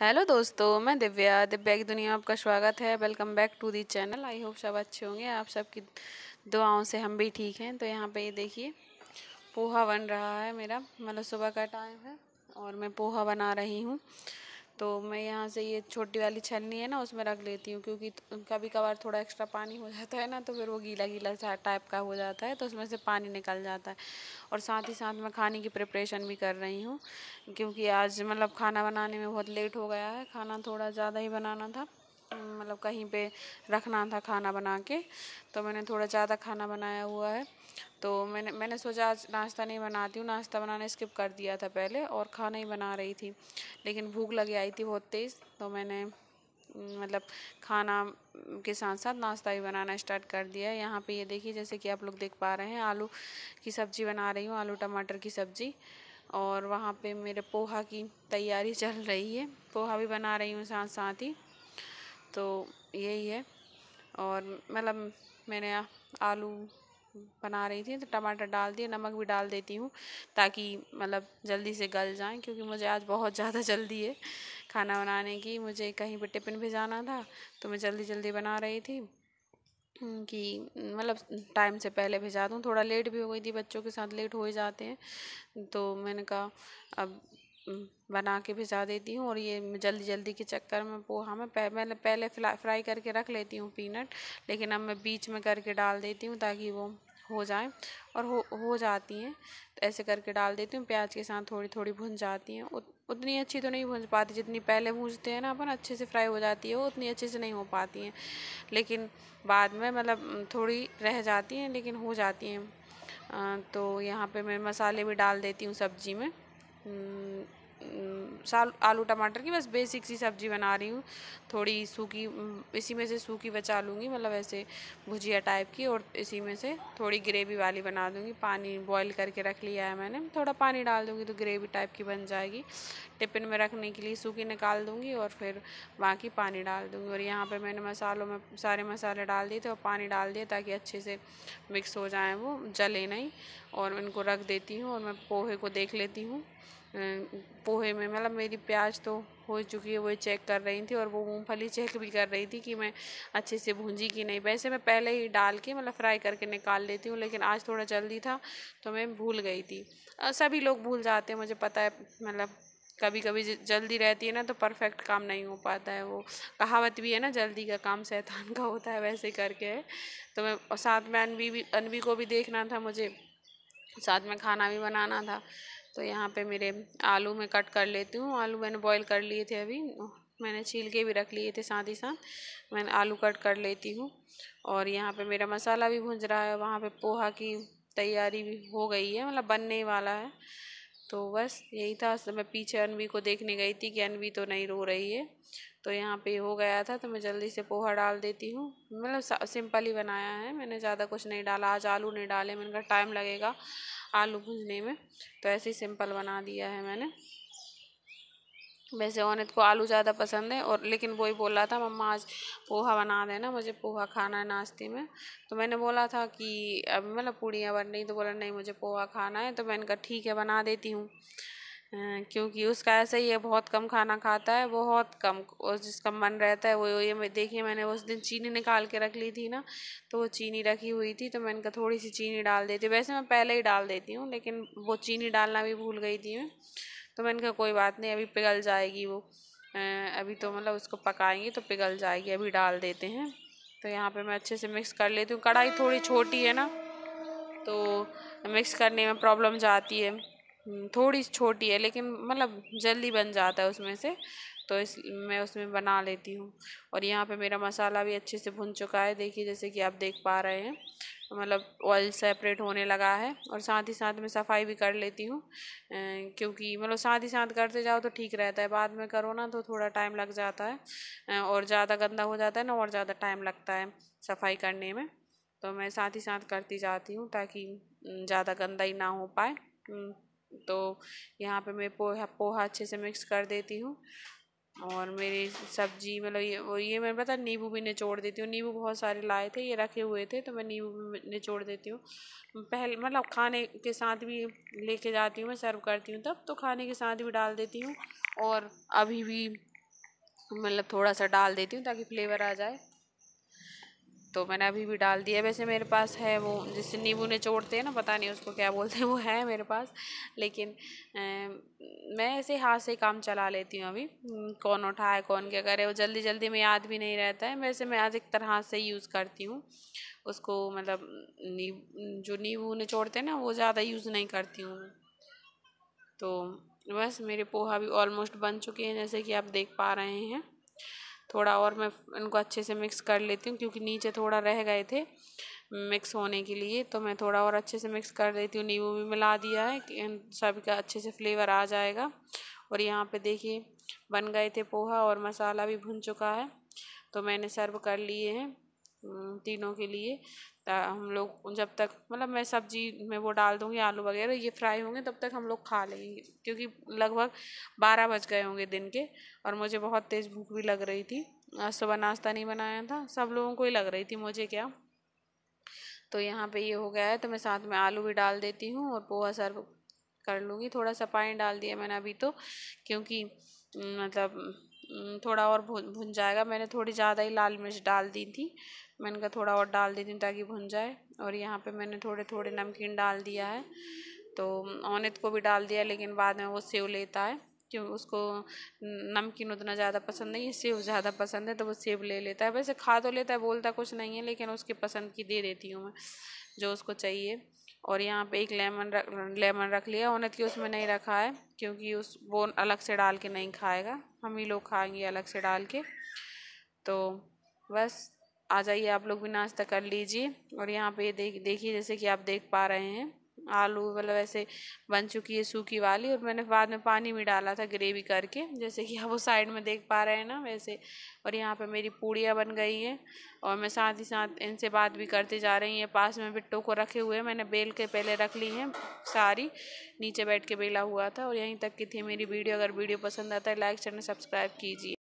hello दोस्तों मैं दिव्या दिव्या की दुनिया में आपका स्वागत है welcome back to the channel I hope सब अच्छे होंगे आप सबकी दुआओं से हम भी ठीक हैं तो यहाँ पे ये देखिए पोहा बन रहा है मेरा मतलब सुबह का टाइम है और मैं पोहा बना रही हूँ तो मैं यहाँ से ये छोटी वाली छलनी है ना उसमें रख लेती हूँ क्योंकि कभी कभार थोड़ा एक्स्ट्रा पानी हो जाता है ना तो फिर वो गीला गीला सा टाइप का हो जाता है तो उसमें से पानी निकल जाता है और साथ ही साथ मैं खाने की प्रिपरेशन भी कर रही हूँ क्योंकि आज मतलब खाना बनाने में बहुत लेट हो गया है खाना थोड़ा ज़्यादा ही बनाना था मतलब कहीं पे रखना था खाना बना के तो मैंने थोड़ा ज़्यादा खाना बनाया हुआ है तो मैंने मैंने सोचा आज नाश्ता नहीं बनाती हूँ नाश्ता बनाना स्किप कर दिया था पहले और खाना ही बना रही थी लेकिन भूख लगी आई थी बहुत तेज़ तो मैंने मतलब खाना के साथ साथ नाश्ता भी बनाना स्टार्ट कर दिया है यहाँ पे ये देखिए जैसे कि आप लोग देख पा रहे हैं आलू की सब्ज़ी बना रही हूँ आलू टमाटर की सब्ज़ी और वहाँ पे मेरे पोहा की तैयारी चल रही है पोहा भी बना रही हूँ साथ साथ ही तो यही है और मतलब मैंने आलू बना रही थी तो टमाटर डाल दिए नमक भी डाल देती हूँ ताकि मतलब जल्दी से गल जाएं क्योंकि मुझे आज बहुत ज़्यादा जल्दी है खाना बनाने की मुझे कहीं पर टिफिन भेजाना था तो मैं जल्दी जल्दी बना रही थी कि मतलब टाइम से पहले भिजा दूँ थोड़ा लेट भी हो गई थी बच्चों के साथ लेट हो ही जाते हैं तो मैंने कहा अब हम्म, बना के भिजा देती हूँ और ये जल्दी जल्दी के चक्कर में पोहा में पह, मैंने पहले फ्राई करके रख लेती हूँ पीनट लेकिन अब मैं बीच में करके डाल देती हूँ ताकि वो हो जाए और हो हो जाती हैं तो ऐसे करके डाल देती हूँ प्याज के साथ थोड़ी थोड़ी भुन जाती हैं उत, उतनी अच्छी तो नहीं भुन पाती जितनी पहले भूजते हैं ना अपन अच्छे से फ्राई हो जाती है वो उतनी अच्छे से नहीं हो पाती हैं लेकिन बाद में मतलब थोड़ी रह जाती हैं लेकिन हो जाती हैं तो यहाँ पे मैं मसाले भी डाल देती हूँ सब्जी में हम्म, साल आलू टमाटर की बस बेसिक सी सब्ज़ी बना रही हूँ थोड़ी सूखी हम्म, इसी में से सूखी बचा लूँगी मतलब ऐसे भुजिया टाइप की और इसी में से थोड़ी ग्रेवी वाली बना दूँगी पानी बॉईल करके रख लिया है मैंने थोड़ा पानी डाल दूँगी तो ग्रेवी टाइप की बन जाएगी टिफिन में रखने के लिए सूखी निकाल दूँगी और फिर बाकी पानी डाल दूँगी और यहाँ पर मैंने मसालों में सारे मसाले डाल दिए थे और पानी डाल दिए ताकि अच्छे से मिक्स हो जाएँ वो जले नहीं और उनको रख देती हूँ और मैं पोहे को देख लेती हूँ पोहे में मतलब मेरी प्याज तो हो चुकी है वो चेक कर रही थी और वो मूंगफली चेक भी कर रही थी कि मैं अच्छे से भूंजी कि नहीं वैसे मैं पहले ही डाल के मतलब फ्राई करके निकाल लेती हूँ लेकिन आज थोड़ा जल्दी था तो मैं भूल गई थी सभी लोग भूल जाते हैं मुझे पता है मतलब कभी कभी जल्दी रहती है ना तो परफेक्ट काम नहीं हो पाता है वो कहावत भी है ना जल्दी का काम शैतान का होता है वैसे करके है तो मैं साथ में अनवी भी अनवी को भी देखना था मुझे साथ में खाना भी बनाना था तो यहाँ पे मेरे आलू मैं कट कर लेती हूँ आलू मैंने बॉईल कर लिए थे अभी मैंने छील के भी रख लिए थे साथ ही साथ मैंने आलू कट कर लेती हूँ और यहाँ पे मेरा मसाला भी भुंज रहा है वहाँ पे पोहा की तैयारी भी हो गई है मतलब बनने वाला है तो बस यही था तो मैं पीछे अनवी को देखने गई थी कि अनवी तो नहीं रो रही है तो यहाँ पे हो गया था तो मैं जल्दी से पोहा डाल देती हूँ मतलब सिंपल ही बनाया है मैंने ज़्यादा कुछ नहीं डाला आज आलू नहीं डाले मैंने कहा टाइम लगेगा आलू भूनने में तो ऐसे ही सिंपल बना दिया है मैंने वैसे अनित को आलू ज़्यादा पसंद है और लेकिन ही बोल रहा था मम्मा आज पोहा बना देना मुझे पोहा खाना है नाश्ते में तो मैंने बोला था कि अब मतलब पूड़ियाँ बन रही तो बोला नहीं मुझे पोहा खाना है तो मैंने कहा ठीक है बना देती हूँ क्योंकि उसका ऐसा ही है बहुत कम खाना खाता है बहुत कम जिसका मन रहता है वो ये मैं देखिए मैंने उस दिन चीनी निकाल के रख ली थी ना तो वो चीनी रखी हुई थी तो मैंने कहा थोड़ी सी चीनी डाल देती वैसे मैं पहले ही डाल देती हूँ लेकिन वो चीनी डालना भी भूल गई थी मैं तो मैंने कहा कोई बात नहीं अभी पिघल जाएगी वो अभी तो मतलब उसको पकाएंगे तो पिघल जाएगी अभी डाल देते हैं तो यहाँ पे मैं अच्छे से मिक्स कर लेती हूँ कढ़ाई थोड़ी छोटी है ना तो मिक्स करने में प्रॉब्लम जाती है हम्म, थोड़ी छोटी है लेकिन मतलब जल्दी बन जाता है उसमें से तो इस मैं उसमें बना लेती हूँ और यहाँ पे मेरा मसाला भी अच्छे से भुन चुका है देखिए जैसे कि आप देख पा रहे हैं मतलब ऑयल सेपरेट होने लगा है और साथ ही साथ मैं सफाई भी कर लेती हूँ क्योंकि मतलब साथ ही साथ करते जाओ तो ठीक रहता है बाद में करो ना तो थोड़ा टाइम लग जाता है और ज़्यादा गंदा हो जाता है ना और ज़्यादा टाइम लगता है सफाई करने में तो मैं साथ ही साथ करती जाती हूँ ताकि ज़्यादा गंदा ही ना हो पाए हम्म, तो यहाँ पे मैं पोहा पोहा अच्छे से मिक्स कर देती हूँ और मेरी सब्जी मतलब ये और ये मैंने पता नींबू भी निचोड़ देती हूँ नींबू बहुत सारे लाए थे ये रखे हुए थे तो मैं नींबू भी निचोड़ देती हूँ पहले मतलब खाने के साथ भी लेके जाती हूँ मैं सर्व करती हूँ तब तो खाने के साथ भी डाल देती हूँ और अभी भी मतलब थोड़ा सा डाल देती हूँ ताकि फ्लेवर आ जाए तो मैंने अभी भी डाल दिया वैसे मेरे पास है वो जिससे नींबू निचोड़ते हैं ना पता नहीं उसको क्या बोलते हैं वो है मेरे पास लेकिन ए, मैं ऐसे हाथ से काम चला लेती हूँ अभी कौन उठाए कौन क्या करे वो जल्दी जल्दी में याद भी नहीं रहता है वैसे मैं अधिकतर हाथ से यूज़ करती हूँ उसको मतलब नीब जो नींबू निचोड़ते हैं ना वो ज़्यादा यूज़ नहीं करती हूँ तो बस मेरे पोहा भी ऑलमोस्ट बन चुके हैं जैसे कि आप देख पा रहे हैं थोड़ा और मैं इनको अच्छे से मिक्स कर लेती हूँ क्योंकि नीचे थोड़ा रह गए थे मिक्स होने के लिए तो मैं थोड़ा और अच्छे से मिक्स कर देती हूँ नींबू भी मिला दिया है इन सब का अच्छे से फ्लेवर आ जाएगा और यहाँ पे देखिए बन गए थे पोहा और मसाला भी भुन चुका है तो मैंने सर्व कर लिए हैं तीनों के लिए हम लोग जब तक मतलब मैं सब्जी में वो डाल दूँगी आलू वगैरह ये फ्राई होंगे तब तक हम लोग खा लेंगे क्योंकि लगभग बारह बज गए होंगे दिन के और मुझे बहुत तेज़ भूख भी लग रही थी सुबह नाश्ता नहीं बनाया था सब लोगों को ही लग रही थी मुझे क्या तो यहाँ पे ये हो गया है तो मैं साथ में आलू भी डाल देती हूँ और पोहा सर्व कर लूँगी थोड़ा सा पानी डाल दिया मैंने अभी तो क्योंकि मतलब थोड़ा और भुन भुन जाएगा मैंने थोड़ी ज़्यादा ही लाल मिर्च डाल दी थी मैंने कहा थोड़ा और डाल देती हूँ ताकि भुन जाए और यहाँ पे मैंने थोड़े थोड़े नमकीन डाल दिया है तो ओनित को भी डाल दिया लेकिन बाद में वो सेव लेता है क्यों उसको नमकीन उतना ज़्यादा पसंद नहीं है सेव ज़्यादा पसंद है तो वो सेव ले लेता है वैसे खा तो लेता है बोलता कुछ नहीं है लेकिन उसकी पसंद की दे देती हूँ मैं जो उसको चाहिए और यहाँ पे एक लेमन रख लेमन रख लिया ओनित की उसमें नहीं रखा है क्योंकि उस वो अलग से डाल के नहीं खाएगा हम ही लोग खाएंगे अलग से डाल के तो बस आ जाइए आप लोग भी नाश्ता कर लीजिए और यहाँ पे देख देखिए जैसे कि आप देख पा रहे हैं आलू मतलब ऐसे बन चुकी है सूखी वाली और मैंने बाद में पानी भी डाला था ग्रेवी करके जैसे कि आप वो साइड में देख पा रहे हैं ना वैसे और यहाँ पे मेरी पूड़ियाँ बन गई हैं और मैं साथ ही साथ इनसे बात भी करते जा रही हैं पास में बिट्टो को रखे हुए मैंने बेल के पहले रख ली हैं सारी नीचे बैठ के बेला हुआ था और यहीं तक की थी मेरी वीडियो अगर वीडियो पसंद आता है लाइक चैनल सब्सक्राइब कीजिए